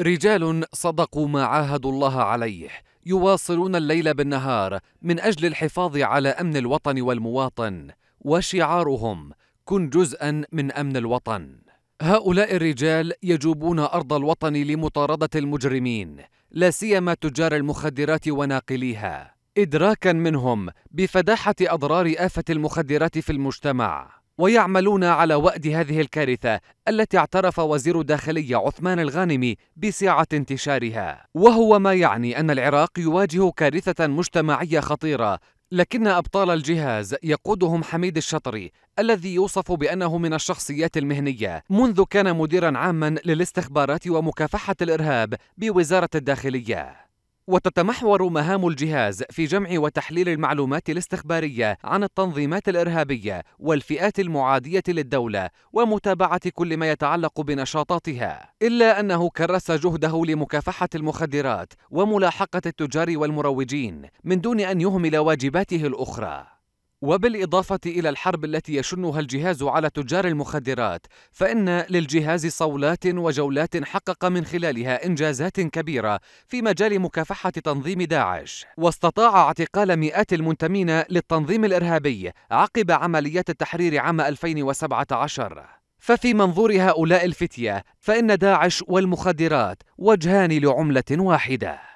رجال صدقوا ما عاهدوا الله عليه يواصلون الليل بالنهار من اجل الحفاظ على امن الوطن والمواطن وشعارهم كن جزءا من امن الوطن هؤلاء الرجال يجوبون ارض الوطن لمطارده المجرمين لا سيما تجار المخدرات وناقليها ادراكا منهم بفداحه اضرار افه المخدرات في المجتمع ويعملون على وأد هذه الكارثة التي اعترف وزير الداخلية عثمان الغانمي بسعة انتشارها وهو ما يعني أن العراق يواجه كارثة مجتمعية خطيرة لكن أبطال الجهاز يقودهم حميد الشطري الذي يوصف بأنه من الشخصيات المهنية منذ كان مديرا عاما للاستخبارات ومكافحة الإرهاب بوزارة الداخلية وتتمحور مهام الجهاز في جمع وتحليل المعلومات الاستخباريه عن التنظيمات الارهابيه والفئات المعاديه للدوله ومتابعه كل ما يتعلق بنشاطاتها الا انه كرس جهده لمكافحه المخدرات وملاحقه التجار والمروجين من دون ان يهمل واجباته الاخرى وبالإضافة إلى الحرب التي يشنها الجهاز على تجار المخدرات فإن للجهاز صولات وجولات حقق من خلالها إنجازات كبيرة في مجال مكافحة تنظيم داعش واستطاع اعتقال مئات المنتمين للتنظيم الإرهابي عقب عمليات التحرير عام 2017 ففي منظور هؤلاء الفتية فإن داعش والمخدرات وجهان لعملة واحدة